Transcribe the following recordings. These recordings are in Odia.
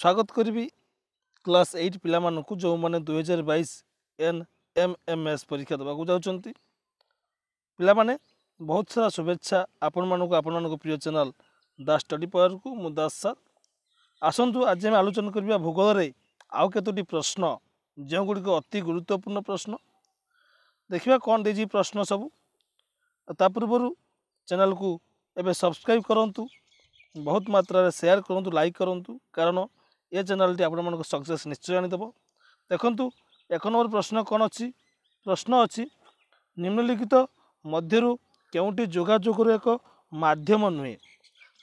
স্বাগত করবি ক্লাস এইট পিলামানকু ଯେଉଁମାନେ ଦୁଇ ହଜାର ବାଇଶ ଏନ୍ ଏମ୍ ଏମ୍ ଏସ୍ ପରୀକ୍ଷା ଦେବାକୁ ଯାଉଛନ୍ତି ପିଲାମାନେ ବହୁତ ସାରା ଶୁଭେଚ୍ଛା ଆପଣମାନଙ୍କୁ ଆପଣମାନଙ୍କ ପ୍ରିୟ ଚ୍ୟାନେଲ୍ ଦାସ ଷ୍ଟଡ଼ି ପାୱାରକୁ ମୁଁ ଦାସ ସାର୍ ଆସନ୍ତୁ ଆଜି ଆମେ ଆଲୋଚନା କରିବା ଭୂଗୋଳରେ ଆଉ କେତୋଟି ପ୍ରଶ୍ନ ଯେଉଁଗୁଡ଼ିକ ଅତି ଗୁରୁତ୍ୱପୂର୍ଣ୍ଣ ପ୍ରଶ୍ନ ଦେଖିବା କ'ଣ ଦେଇଛି ପ୍ରଶ୍ନ ସବୁ ତା ପୂର୍ବରୁ ଚ୍ୟାନେଲ୍କୁ ଏବେ ସବସ୍କ୍ରାଇବ୍ କରନ୍ତୁ ବହୁତ ମାତ୍ରାରେ ସେୟାର କରନ୍ତୁ ଲାଇକ୍ କରନ୍ତୁ କାରଣ ଏ ଚ୍ୟାନେଲ୍ଟି ଆପଣମାନଙ୍କୁ ସକ୍ସେସ୍ ନିଶ୍ଚୟ ଆଣିଦେବ ଦେଖନ୍ତୁ ଏକ ନମ୍ବର ପ୍ରଶ୍ନ କ'ଣ ଅଛି ପ୍ରଶ୍ନ ଅଛି ନିମ୍ନଲିଖିତ ମଧ୍ୟରୁ କେଉଁଠି ଯୋଗାଯୋଗର ଏକ ମାଧ୍ୟମ ନୁହେଁ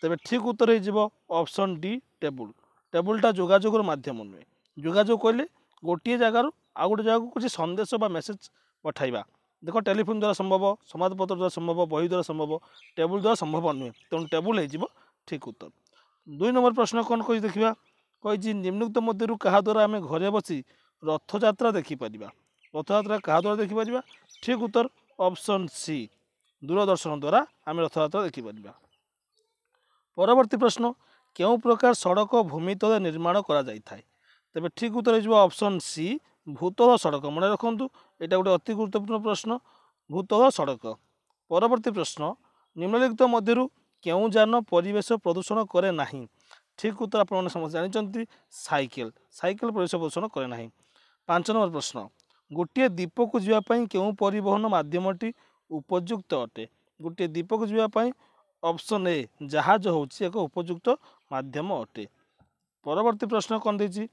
ତେବେ ଠିକ୍ ଉତ୍ତର ହେଇଯିବ ଅପସନ୍ ଡି ଟେବୁଲ୍ ଟେବୁଲ୍ଟା ଯୋଗାଯୋଗର ମାଧ୍ୟମ ନୁହେଁ ଯୋଗାଯୋଗ କହିଲେ ଗୋଟିଏ ଜାଗାରୁ ଆଉ ଗୋଟେ ଜାଗାକୁ କିଛି ସନ୍ଦେଶ ବା ମେସେଜ୍ ପଠାଇବା ଦେଖ ଟେଲିଫୋନ୍ ଦ୍ୱାରା ସମ୍ଭବ ସମ୍ବାଦପତ୍ର ଦ୍ୱାରା ସମ୍ଭବ ବହି ଦ୍ୱାରା ସମ୍ଭବ ଟେବୁଲ୍ ଦ୍ୱାରା ସମ୍ଭବ ନୁହେଁ ତେଣୁ ଟେବୁଲ୍ ହେଇଯିବ ଠିକ୍ ଉତ୍ତର ଦୁଇ ନମ୍ବର ପ୍ରଶ୍ନ କ'ଣ କହି ଦେଖିବା କହିଛି ନିମ୍ନୁକ୍ତ ମଧ୍ୟରୁ କାହା ଦ୍ୱାରା ଆମେ ଘରେ ବସି ରଥଯାତ୍ରା ଦେଖିପାରିବା ରଥଯାତ୍ରା କାହା ଦ୍ୱାରା ଦେଖିପାରିବା ଠିକ୍ ଉତ୍ତର ଅପସନ୍ ସି ଦୂରଦର୍ଶନ ଦ୍ୱାରା ଆମେ ରଥଯାତ୍ରା ଦେଖିପାରିବା ପରବର୍ତ୍ତୀ ପ୍ରଶ୍ନ କେଉଁ ପ୍ରକାର ସଡ଼କ ଭୂମିତଳେ ନିର୍ମାଣ କରାଯାଇଥାଏ ତେବେ ଠିକ୍ ଉତ୍ତର ହେଇଯିବ ଅପସନ୍ ସି ଭୂତଳ ସଡ଼କ ମନେ ରଖନ୍ତୁ ଏଇଟା ଗୋଟେ ଅତି ଗୁରୁତ୍ୱପୂର୍ଣ୍ଣ ପ୍ରଶ୍ନ ଭୂତଳ ସଡ଼କ ପରବର୍ତ୍ତୀ ପ୍ରଶ୍ନ ନିମ୍ନଲିଖିତ ମଧ୍ୟରୁ କେଉଁ ଯାନ ପରିବେଶ ପ୍ରଦୂଷଣ କରେ ନାହିଁ ঠিক উত্তর আপনার সমস্ত জাঁচান সাইকেল সাইকেল পরিবেশ প্রদূষণ করে না পাঁচ নম্বর প্রশ্ন ଗୋଟିଏ ଦ୍ୱୀପକୁ ଯିବା ପାଇଁ କେଉଁ ପରିବହନ ମାଧ୍ୟମଟି ଉପଯୁକ୍ତ ଅଟେ ଗୋଟିଏ ଦ୍ୱୀପକୁ ଯିବା ପାଇଁ ଅପସନ୍ ଏ ଜାହାଜ ହେଉଛି ଏକ ଉପଯୁକ୍ତ ମାଧ୍ୟମ ଅଟେ ପରବର୍ତ୍ତୀ ପ୍ରଶ୍ନ କ'ଣ ଦେଇଛି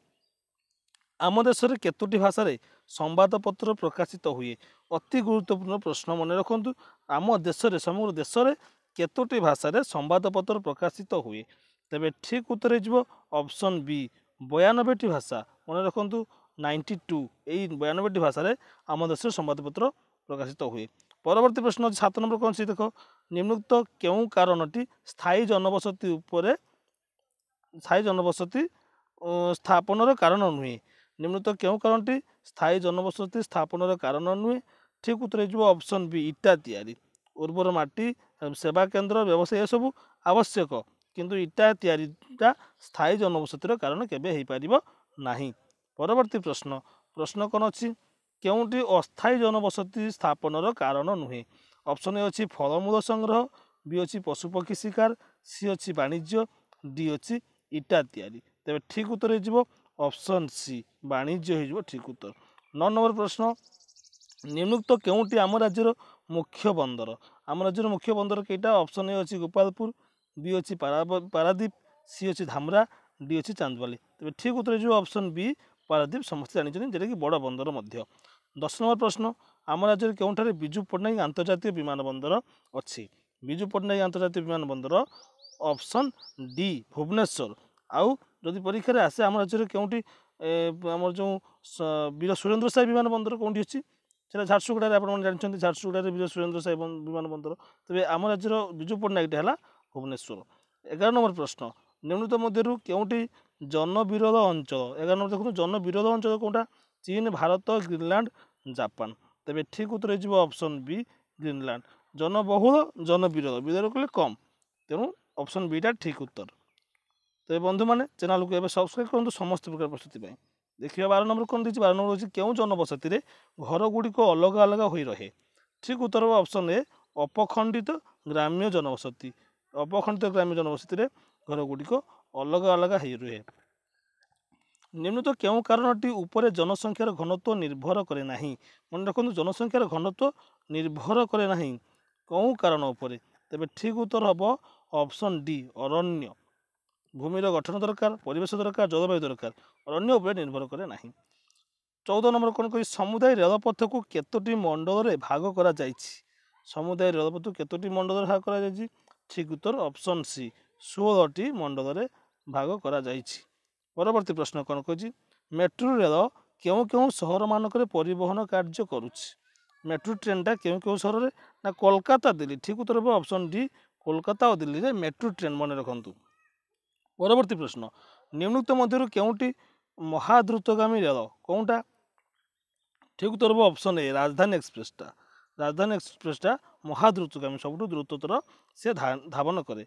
ଆମ ଦେଶରେ କେତୋଟି ଭାଷାରେ ସମ୍ବାଦପତ୍ର ପ୍ରକାଶିତ ହୁଏ ଅତି ଗୁରୁତ୍ୱପୂର୍ଣ୍ଣ ପ୍ରଶ୍ନ ମନେ ରଖନ୍ତୁ ଆମ ଦେଶରେ ସମଗ୍ର ଦେଶରେ କେତୋଟି ଭାଷାରେ ସମ୍ବାଦପତ୍ର ପ୍ରକାଶିତ ହୁଏ ତେବେ ଠିକ୍ ଉତ୍ତର ହେଇଯିବ ଅପସନ୍ ବି ବୟାନବେଟି ଭାଷା ମନେ ରଖନ୍ତୁ ନାଇଣ୍ଟି ଟୁ ଏଇ ବୟାନବେଟି ଭାଷାରେ ଆମ ଦେଶରେ ସମ୍ବାଦପତ୍ର ପ୍ରକାଶିତ ହୁଏ ପରବର୍ତ୍ତୀ ପ୍ରଶ୍ନ ଅଛି ସାତ ନମ୍ବର କ'ଣ ସେ ଦେଖ ନିମ୍ନକ୍ତ କେଉଁ କାରଣଟି ସ୍ଥାୟୀ ଜନବସତି ଉପରେ ସ୍ଥାୟୀ ଜନବସତି ସ୍ଥାପନର କାରଣ ନୁହେଁ ନିମ୍ନକ୍ତ କେଉଁ କାରଣଟି ସ୍ଥାୟୀ ଜନବସତି ସ୍ଥାପନର କାରଣ ନୁହେଁ ଠିକ୍ ଉତ୍ତର ହେଇଯିବ ଅପସନ୍ ବି ଇଟା ତିଆରି ଉର୍ବର ମାଟି ସେବା କେନ୍ଦ୍ର ବ୍ୟବସାୟ ଏସବୁ ଆବଶ୍ୟକ କିନ୍ତୁ ଇଟା ତିଆରିଟା ସ୍ଥାୟୀ ଜନବସତିର କାରଣ କେବେ ହେଇପାରିବ ନାହିଁ ପରବର୍ତ୍ତୀ ପ୍ରଶ୍ନ ପ୍ରଶ୍ନ କ'ଣ ଅଛି କେଉଁଠି ଅସ୍ଥାୟୀ ଜନବସତି ସ୍ଥାପନର କାରଣ ନୁହେଁ ଅପ୍ସନ୍ ଏ ଅଛି ଫଳମୂଳ ସଂଗ୍ରହ ବି ଅଛି ପଶୁପକ୍ଷୀ ଶିକାର ସି ଅଛି ବାଣିଜ୍ୟ ଡି ଅଛି ଇଟା ତିଆରି ତେବେ ଠିକ୍ ଉତ୍ତର ହେଇଯିବ ଅପ୍ସନ୍ ସି ବାଣିଜ୍ୟ ହେଇଯିବ ଠିକ୍ ଉତ୍ତର ନଅ ନମ୍ବର ପ୍ରଶ୍ନ ନିମୁକ୍ତ କେଉଁଠି ଆମ ରାଜ୍ୟର ମୁଖ୍ୟ ବନ୍ଦର ଆମ ରାଜ୍ୟର ମୁଖ୍ୟ ବନ୍ଦର କେଇଟା ଅପ୍ସନ୍ ଏ ଅଛି ଗୋପାଳପୁର ବି ଅଛି ପାରାଦୀପ ସି ଅଛି ଧାମରା ଡି ଅଛି ଚାନ୍ଦବାଲି ତେବେ ଠିକ୍ ଉତ୍ତର ଯେଉଁ ଅପସନ୍ ବି ପାରାଦୀପ ସମସ୍ତେ ଜାଣିଛନ୍ତି ଯେଉଁଟାକି ବଡ଼ ବନ୍ଦର ମଧ୍ୟ ଦଶ ନମ୍ବର ପ୍ରଶ୍ନ ଆମ ରାଜ୍ୟରେ କେଉଁଠାରେ ବିଜୁ ପଟ୍ଟନାୟକ ଆନ୍ତର୍ଜାତୀୟ ବିମାନ ବନ୍ଦର ଅଛି ବିଜୁ ପଟ୍ଟନାୟକ ଆନ୍ତର୍ଜାତୀୟ ବିମାନ ବନ୍ଦର ଅପସନ୍ ଡି ଭୁବନେଶ୍ୱର ଆଉ ଯଦି ପରୀକ୍ଷାରେ ଆସେ ଆମ ରାଜ୍ୟରେ କେଉଁଠି ଆମର ଯେଉଁ ବୀର ସୁରେନ୍ଦ୍ର ସାହି ବିମାନ ବନ୍ଦର କେଉଁଠି ଅଛି ସେଟା ଝାରସୁଗୁଡ଼ାରେ ଆପଣମାନେ ଜାଣିଛନ୍ତି ଝାରସୁଗୁଡ଼ାରେ ବୀର ସୁରେନ୍ଦ୍ର ସାହି ବିମାନ ବନ୍ଦର ତେବେ ଆମ ରାଜ୍ୟର ବିଜୁ ପଟ୍ଟନାୟକଟି ହେଲା ভুবনেশ্বর এগারো নম্বর প্রশ্ন নিম্নিত মধ্যে কেউটি জনবিরোধ অঞ্চল এগারো নম্বর দেখুন জনবিরোধ অঞ্চল কোনটা চীন ভারত গ্রিনল্যান্ড জাপান তবে ঠিক উত্তর হয়ে অপশন বি গ্রিনল্যান্ড জনবহুল জনবিরোধ বিরোধ কলে কম তেমন অপশন বিটা ঠিক উত্তর তবে বন্ধু মানে চ্যানেলকে এবার সবসক্রাইব করুন সমস্ত প্রকার প্রস্তুতি পাই ଦେଖିବା ବାର ନମ୍ବର କ'ଣ ଦେଇଛି ବାର ନମ୍ବର ହେଉଛି କେଉଁ ଜନବସତିରେ ଘରଗୁଡ଼ିକ ଅଲଗା ଅଲଗା ହୋଇ ରହେ ଠିକ୍ ଉତ୍ତର ଅପସନ୍ ଏ ଅପଖଣ୍ଡିତ ଗ୍ରାମ୍ୟ ଜନବସତି ଅବଖଣ୍ଡିତ ଗ୍ରାମ୍ୟ ଜନବସତିରେ ଘରଗୁଡ଼ିକ ଅଲଗା ଅଲଗା ହେଇ ରୁହେ ନିମ୍ନତ କେଉଁ କାରଣଟି ଉପରେ ଜନସଂଖ୍ୟାର ଘନତ୍ୱ ନିର୍ଭର କରେ ନାହିଁ ମନେ ରଖନ୍ତୁ ଜନସଂଖ୍ୟାର ଘନତ୍ୱ ନିର୍ଭର କରେ ନାହିଁ କେଉଁ କାରଣ ଉପରେ ତେବେ ଠିକ୍ ଉତ୍ତର ହେବ ଅପସନ୍ ଡି ଅରଣ୍ୟ ଭୂମିର ଗଠନ ଦରକାର ପରିବେଶ ଦରକାର ଜଳବାୟୁ ଦରକାର ଅରଣ୍ୟ ଉପରେ ନିର୍ଭର କରେ ନାହିଁ ଚଉଦ ନମ୍ବର କ'ଣ କହି ସମୁଦାୟ ରେଳପଥକୁ କେତୋଟି ମଣ୍ଡଳରେ ଭାଗ କରାଯାଇଛି ସମୁଦାୟ ରେଳପଥକୁ କେତୋଟି ମଣ୍ଡଳରେ ଭାଗ କରାଯାଇଛି ଠିକ୍ ଉତ୍ତର ଅପସନ୍ ସି ଷୋହଳଟି ମଣ୍ଡଳରେ ଭାଗ କରାଯାଇଛି ପରବର୍ତ୍ତୀ ପ୍ରଶ୍ନ କ'ଣ କହିଛି ମେଟ୍ରୋ ରେଳ କେଉଁ କେଉଁ ସହରମାନଙ୍କରେ ପରିବହନ କାର୍ଯ୍ୟ କରୁଛି ମେଟ୍ରୋ ଟ୍ରେନ୍ଟା କେଉଁ କେଉଁ ସହରରେ ନା କୋଲକାତା ଦିଲ୍ଲୀ ଠିକ୍ ଉତ୍ତର ଅପସନ୍ ଡି କୋଲକାତା ଓ ଦିଲ୍ଲୀରେ ମେଟ୍ରୋ ଟ୍ରେନ୍ ମନେ ରଖନ୍ତୁ ପରବର୍ତ୍ତୀ ପ୍ରଶ୍ନ ନିମ୍ନକ୍ତ ମଧ୍ୟରୁ କେଉଁଠି ମହାଦ୍ରୁତଗାମୀ ରେଳ କେଉଁଟା ଠିକ୍ ଉତ୍ତର ଅପସନ୍ ଏ ରାଜଧାନୀ ଏକ୍ସପ୍ରେସ୍ଟା ରାଜଧାନୀ ଏକ୍ସପ୍ରେସ୍ଟା ମହାଦ୍ରୁତଗାମୀ ସବୁଠୁ ଦ୍ରୁତତର ସେ ଧାବନ କରେ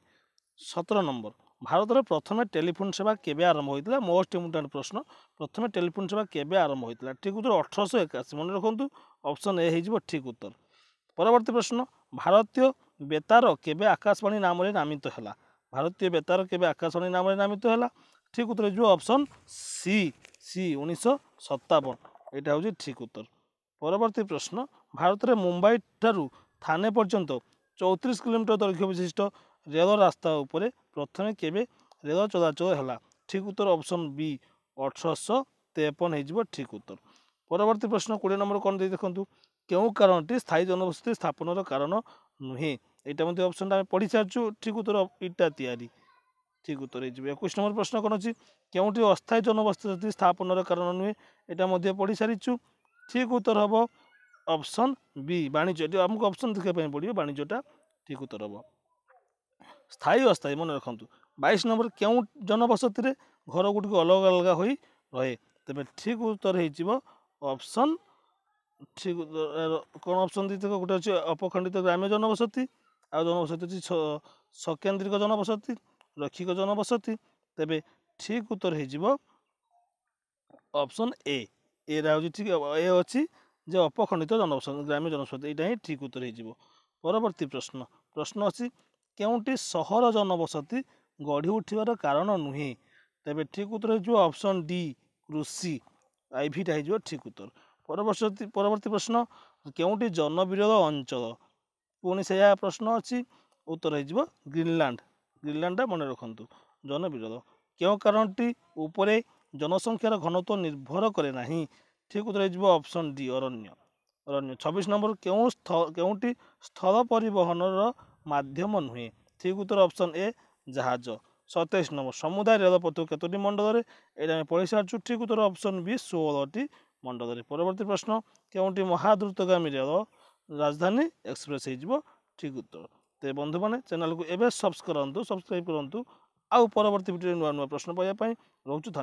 ସତର ନମ୍ବର ଭାରତରେ ପ୍ରଥମେ ଟେଲିଫୋନ୍ ସେବା କେବେ ଆରମ୍ଭ ହୋଇଥିଲା ମୋଷ୍ଟ ଇମ୍ପୋର୍ଟାଣ୍ଟ ପ୍ରଶ୍ନ ପ୍ରଥମେ ଟେଲିଫୋନ୍ ସେବା କେବେ ଆରମ୍ଭ ହୋଇଥିଲା ଠିକ୍ ଉତ୍ତର ଅଠରଶହ ଏକାଅଶୀ ମନେ ରଖନ୍ତୁ ଅପସନ୍ ଏ ହେଇଯିବ ଠିକ୍ ଉତ୍ତର ପରବର୍ତ୍ତୀ ପ୍ରଶ୍ନ ଭାରତୀୟ ବେତାର କେବେ ଆକାଶବାଣୀ ନାମରେ ନାମିତ ହେଲା ଭାରତୀୟ ବେତାର କେବେ ଆକାଶବାଣୀ ନାମରେ ନାମିତ ହେଲା ଠିକ୍ ଉତ୍ତର ହେଇଯିବ ଅପସନ୍ ସି ସି ଉଣେଇଶହ ସତାବନ ଏଇଟା ହେଉଛି ଠିକ୍ ଉତ୍ତର ପରବର୍ତ୍ତୀ ପ୍ରଶ୍ନ ଭାରତରେ ମୁମ୍ବାଇ ଠାରୁ ଥାନେ ପର୍ଯ୍ୟନ୍ତ ଚଉତିରିଶ କିଲୋମିଟର ଦୈର୍ଘ୍ୟ ବିଶିଷ୍ଟ ରେଳ ରାସ୍ତା ଉପରେ ପ୍ରଥମେ କେବେ ରେଳ ଚଳାଚଳ ହେଲା ଠିକ୍ ଉତ୍ତର ଅପସନ୍ ବି ଅଠରଶହ ତେପନ ହେଇଯିବ ଠିକ୍ ଉତ୍ତର ପରବର୍ତ୍ତୀ ପ୍ରଶ୍ନ କୋଡ଼ିଏ ନମ୍ବର କ'ଣ ଦେଇ ଦେଖନ୍ତୁ କେଉଁ କାରଣଟି ସ୍ଥାୟୀ ଜନବସତି ସ୍ଥାପନର କାରଣ ନୁହେଁ ଏଇଟା ମଧ୍ୟ ଅପସନ୍ଟା ଆମେ ପଢ଼ିସାରିଛୁ ଠିକ୍ ଉତ୍ତର ଇଟା ତିଆରି ଠିକ୍ ଉତ୍ତର ହେଇଯିବ ଏକୋଇଶ ନମ୍ବର ପ୍ରଶ୍ନ କ'ଣ ଅଛି କେଉଁଠି ଅସ୍ଥାୟୀ ଜନବସତି ସ୍ଥାପନର କାରଣ ନୁହେଁ ଏଇଟା ମଧ୍ୟ ପଢ଼ିସାରିଛୁ ଠିକ୍ ଉତ୍ତର ହେବ ଅପସନ୍ ବି ବାଣିଜ୍ୟ ଏଠି ଆମକୁ ଅପସନ୍ ଦେଖିବା ପାଇଁ ପଡ଼ିବ ବାଣିଜ୍ୟଟା ଠିକ୍ ଉତ୍ତର ହେବ ସ୍ଥାୟୀ ଅସ୍ଥାୟୀ ମନେ ରଖନ୍ତୁ ବାଇଶ ନମ୍ବର କେଉଁ ଜନବସତିରେ ଘର ଘରଗୁଡ଼ିକ ଅଲଗା ଅଲଗା ହୋଇ ରହେ ତେବେ ଠିକ୍ ଉତ୍ତର ହେଇଯିବ ଅପସନ୍ ଠିକ୍ କ'ଣ ଅପସନ୍ ଦେଇଥିବ ଗୋଟେ ଅଛି ଅପଖଣ୍ଡିତ ଗ୍ରାମ୍ୟ ଜନବସତି ଆଉ ଜନବସତି ଅଛି ସକେନ୍ଦ୍ରିକ ଜନବସତି ରକ୍ଷିକ ଜନବସତି ତେବେ ଠିକ୍ ଉତ୍ତର ହେଇଯିବ ଅପସନ୍ ଏ ଏଟା ହେଉଛି ଠିକ୍ ଏ ଅଛି যে অপখণ্ডিত জনবসতি গ্রাম্য জনবসতি এইটা ହିଁ ଠିକ୍ ଉତ୍ତର ହେଇଯିବ ପରବର୍ତ୍ତୀ ପ୍ରଶ୍ନ ପ୍ରଶ୍ନ ଅଛି କେଉଁଟି ସହର ଜନବସତି ଗଢ଼ି ଉଠିବାର କାରଣ ନୁହେଁ ତେବେ ଠିକ୍ ଉତ୍ତର ହେଇଯିବ ଅପସନ୍ ଡି କୃଷି ଆଇଭିଟା ହେଇଯିବ ଠିକ୍ ଉତ୍ତର ପରବର୍ତ୍ତୀ ପରବର୍ତ୍ତୀ ପ୍ରଶ୍ନ କେଉଁଟି ଜନବିରୋଧ ଅଞ୍ଚଳ ପୁଣି ସେୟା ପ୍ରଶ୍ନ ଅଛି ଉତ୍ତର ହେଇଯିବ ଗ୍ରୀନଲ୍ୟାଣ୍ଡ ଗ୍ରୀନଲ୍ୟାଣ୍ଡଟା ମନେ ରଖନ୍ତୁ ଜନବିରୋଧ କେଉଁ କାରଣଟି ଉପରେ ଜନସଂଖ୍ୟାର ଘନତ୍ୱ ନିର୍ଭର କରେ ନାହିଁ ঠিক উত্তর হয়ে অপশন ডি অরণ্য অরণ্য ছবিশ নম্বর কেউ কেউটি স্থল পরিবহনর মাধ্যম নুহে ঠিক উত্তর অপশন এ জাহাজ ସତେଇଶ ନମ୍ବର ସମୁଦାୟ ରେଳପଥ କେତୋଟି ମଣ୍ଡଳରେ ଏଇଟା ଆମେ ପଢ଼ି ସାରିଛୁ ଠିକ୍ ଉତ୍ତର ଅପସନ୍ ବି ଷୋହଳଟି ମଣ୍ଡଳରେ ପରବର୍ତ୍ତୀ ପ୍ରଶ୍ନ କେଉଁଟି ମହାଦ୍ରୁତଗାମୀ ରେଳ ରାଜଧାନୀ ଏକ୍ସପ୍ରେସ୍ ହେଇଯିବ ଠିକ୍ ଉତ୍ତର ତେବେ ବନ୍ଧୁମାନେ ଚ୍ୟାନେଲ୍କୁ ଏବେ ସବସ୍କ୍ରାଇବ୍ କରନ୍ତୁ ସବସ୍କ୍ରାଇବ୍ କରନ୍ତୁ ଆଉ ପରବର୍ତ୍ତୀ ଭିଡ଼ିଓରେ ନୂଆ ନୂଆ ପ୍ରଶ୍ନ ପାଇବା ପାଇଁ ରହୁଛୁ ଧନ୍ୟବାଦ